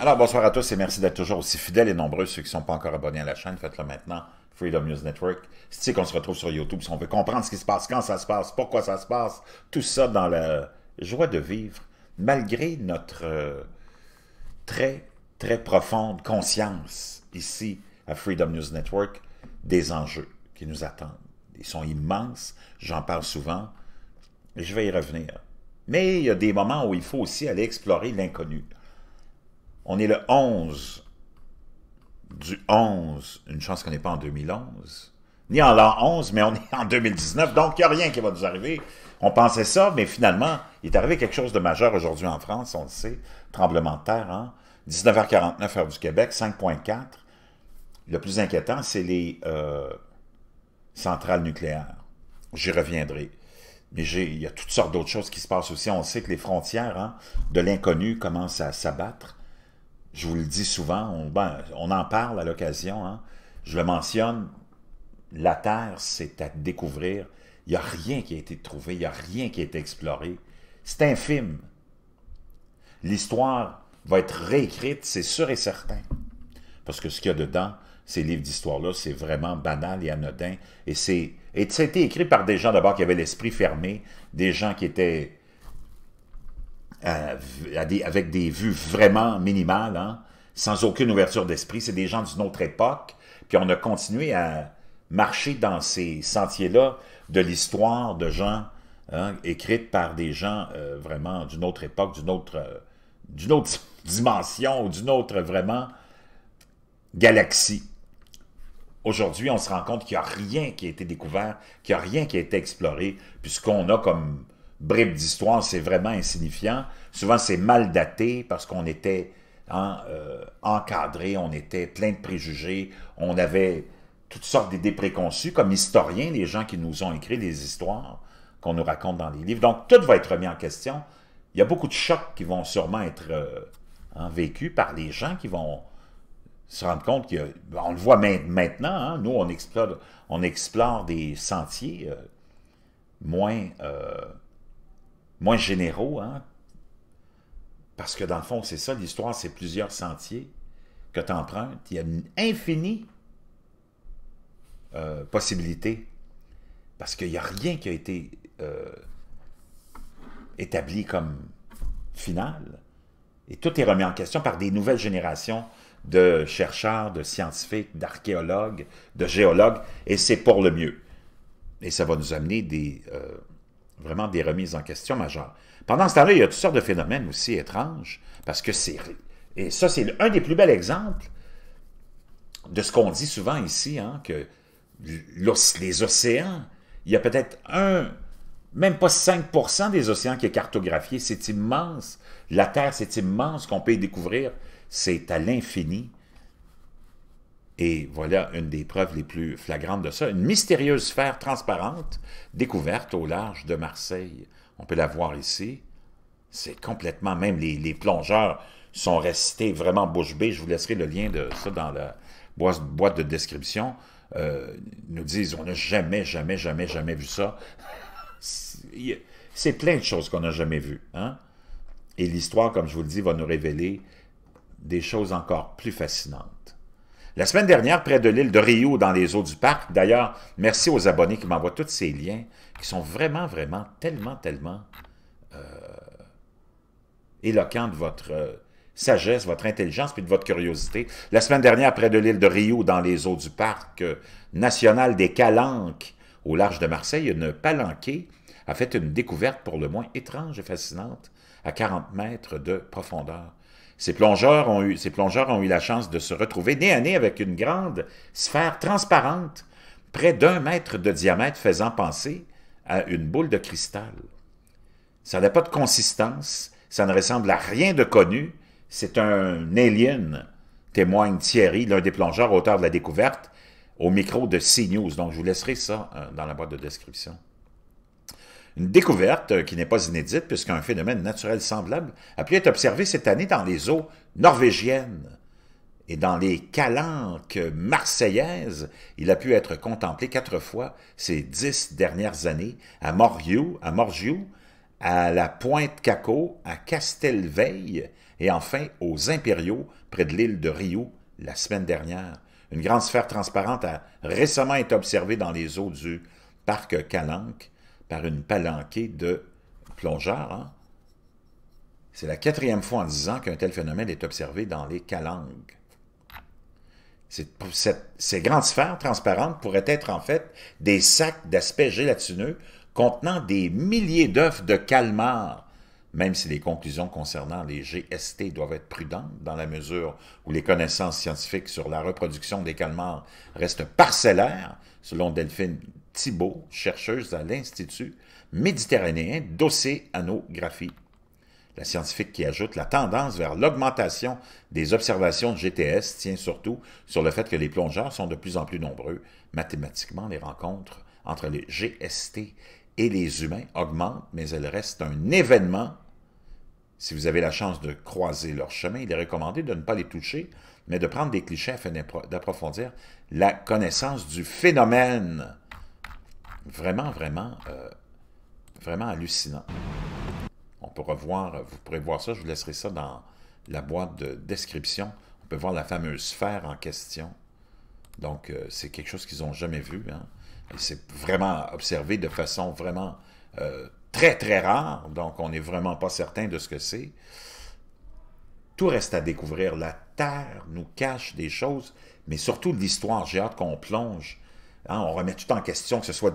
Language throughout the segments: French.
Alors, bonsoir à tous et merci d'être toujours aussi fidèles et nombreux. Ceux qui ne sont pas encore abonnés à la chaîne, faites-le maintenant. Freedom News Network. C'est qu'on se retrouve sur YouTube si on veut comprendre ce qui se passe, quand ça se passe, pourquoi ça se passe. Tout ça dans la joie de vivre, malgré notre euh, très, très profonde conscience ici à Freedom News Network des enjeux qui nous attendent. Ils sont immenses, j'en parle souvent, et je vais y revenir. Mais il y a des moments où il faut aussi aller explorer l'inconnu. On est le 11 du 11. Une chance qu'on n'est pas en 2011. Ni en l'an 11, mais on est en 2019. Donc, il n'y a rien qui va nous arriver. On pensait ça, mais finalement, il est arrivé quelque chose de majeur aujourd'hui en France, on le sait. Tremblement de terre, hein? 19h49, heure du Québec, 5.4. Le plus inquiétant, c'est les euh, centrales nucléaires. J'y reviendrai. Mais il y a toutes sortes d'autres choses qui se passent aussi. On sait que les frontières hein, de l'inconnu commencent à s'abattre je vous le dis souvent, on, ben, on en parle à l'occasion, hein. je le mentionne, la Terre, c'est à découvrir. Il n'y a rien qui a été trouvé, il n'y a rien qui a été exploré. C'est infime. L'histoire va être réécrite, c'est sûr et certain. Parce que ce qu'il y a dedans, ces livres d'histoire-là, c'est vraiment banal et anodin. Et c'est et ça a été écrit par des gens d'abord qui avaient l'esprit fermé, des gens qui étaient avec des vues vraiment minimales, hein, sans aucune ouverture d'esprit. C'est des gens d'une autre époque. Puis on a continué à marcher dans ces sentiers-là de l'histoire de gens hein, par des gens euh, vraiment d'une autre époque, d'une autre, euh, d'une autre dimension d'une autre vraiment galaxie. Aujourd'hui, on se rend compte qu'il n'y a rien qui a été découvert, qu'il n'y a rien qui a été exploré, puisqu'on a comme bribes d'histoire, c'est vraiment insignifiant. Souvent, c'est mal daté parce qu'on était hein, euh, encadré, on était plein de préjugés, on avait toutes sortes d'idées préconçues. Comme historiens, les gens qui nous ont écrit des histoires qu'on nous raconte dans les livres. Donc, tout va être remis en question. Il y a beaucoup de chocs qui vont sûrement être euh, hein, vécus par les gens qui vont se rendre compte qu'on ben, le voit maintenant, hein. nous, on explore, on explore des sentiers euh, moins moins généraux, hein? Parce que dans le fond, c'est ça, l'histoire, c'est plusieurs sentiers que tu empruntes. Il y a une infinie euh, possibilité. Parce qu'il n'y a rien qui a été euh, établi comme final. Et tout est remis en question par des nouvelles générations de chercheurs, de scientifiques, d'archéologues, de géologues, et c'est pour le mieux. Et ça va nous amener des, euh, vraiment des remises en question majeures. Pendant ce temps-là, il y a toutes sortes de phénomènes aussi étranges, parce que c'est... Et ça, c'est un des plus bels exemples de ce qu'on dit souvent ici, hein, que les océans, il y a peut-être un, même pas 5% des océans qui est cartographié. C'est immense. La Terre, c'est immense qu'on peut y découvrir. C'est à l'infini. Et voilà une des preuves les plus flagrantes de ça, une mystérieuse sphère transparente découverte au large de Marseille. On peut la voir ici. C'est complètement, même les, plongeurs sont restés vraiment bouche bée. Je vous laisserai le lien de ça dans la boîte de description. Euh, nous disent, on n'a jamais, jamais, jamais, jamais vu ça. C'est plein de choses qu'on n'a jamais vues. Hein? Et l'histoire, comme je vous le dis, va nous révéler des choses encore plus fascinantes. La semaine dernière, près de l'île de Rio, dans les eaux du parc, d'ailleurs, merci aux abonnés qui m'envoient tous ces liens, qui sont vraiment, vraiment, tellement, tellement euh, éloquents de votre euh, sagesse, votre intelligence, puis de votre curiosité. La semaine dernière, près de l'île de Rio, dans les eaux du parc euh, national des Calanques, au large de Marseille, une palanquée a fait une découverte pour le moins étrange et fascinante à 40 mètres de profondeur. Ces plongeurs, ont eu, ces plongeurs ont eu la chance de se retrouver nez à nez avec une grande sphère transparente, près d'un mètre de diamètre, faisant penser à une boule de cristal. Ça n'a pas de consistance, ça ne ressemble à rien de connu, c'est un alien, témoigne Thierry, l'un des plongeurs, auteur de la découverte, au micro de CNews. Donc, je vous laisserai ça euh, dans la boîte de description. Une découverte qui n'est pas inédite puisqu'un phénomène naturel semblable a pu être observé cette année dans les eaux norvégiennes. Et dans les calanques marseillaises, il a pu être contemplé quatre fois ces dix dernières années à Moriou, à Morgiou, à la Pointe-Caco, à Castelveille et enfin aux Impériaux près de l'île de Rio la semaine dernière. Une grande sphère transparente a récemment été observée dans les eaux du parc Calanque par une palanquée de plongeurs. Hein. C'est la quatrième fois en dix ans qu'un tel phénomène est observé dans les calangues. ces grandes sphères transparentes pourraient être en fait des sacs d'aspect gélatineux contenant des milliers d'œufs de calmars, même si les conclusions concernant les GST doivent être prudentes dans la mesure où les connaissances scientifiques sur la reproduction des calmars restent parcellaires, selon Delphine Thibault, chercheuse à l'Institut méditerranéen d'océanographie. La scientifique qui ajoute la tendance vers l'augmentation des observations de GTS tient surtout sur le fait que les plongeurs sont de plus en plus nombreux. Mathématiquement, les rencontres entre les GST et les humains augmentent, mais elles restent un événement. Si vous avez la chance de croiser leur chemin, il est recommandé de ne pas les toucher, mais de prendre des clichés afin d'approfondir la connaissance du phénomène vraiment, vraiment, euh, vraiment hallucinant. On pourra voir, vous pourrez voir ça, je vous laisserai ça dans la boîte de description. On peut voir la fameuse sphère en question. Donc, euh, c'est quelque chose qu'ils n'ont jamais vu. Hein. C'est vraiment observé de façon vraiment euh, très, très rare. Donc, on n'est vraiment pas certain de ce que c'est. Tout reste à découvrir. La Terre nous cache des choses, mais surtout l'histoire. J'ai hâte qu'on plonge Hein, on remet tout en question, que ce soit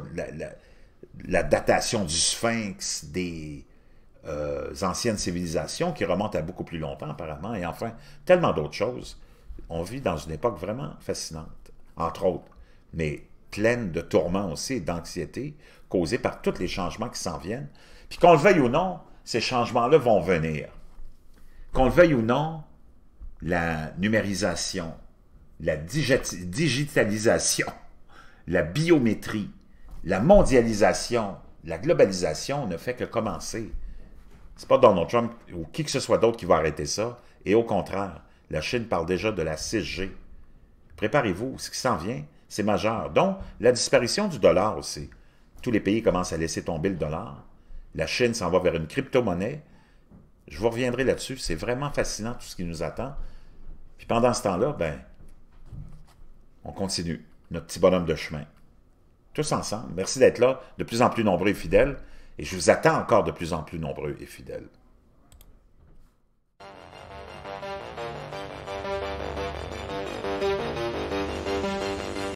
la, datation du sphinx, des euh, anciennes civilisations qui remontent à beaucoup plus longtemps apparemment, et enfin, tellement d'autres choses. On vit dans une époque vraiment fascinante, entre autres, mais pleine de tourments aussi d'anxiété causée par tous les changements qui s'en viennent. Puis qu'on le veuille ou non, ces changements-là vont venir. Qu'on le veuille ou non, la numérisation, la digitalisation, la biométrie, la mondialisation, la globalisation ne fait que commencer. C'est pas Donald Trump ou qui que ce soit d'autre qui va arrêter ça. Et au contraire, la Chine parle déjà de la 6G. Préparez-vous, ce qui s'en vient, c'est majeur. Donc, la disparition du dollar aussi. Tous les pays commencent à laisser tomber le dollar. La Chine s'en va vers une crypto-monnaie. Je vous reviendrai là-dessus. C'est vraiment fascinant tout ce qui nous attend. Puis pendant ce temps-là, ben, on continue notre petit bonhomme de chemin. Tous ensemble, merci d'être là, de plus en plus nombreux et fidèles, et je vous attends encore de plus en plus nombreux et fidèles.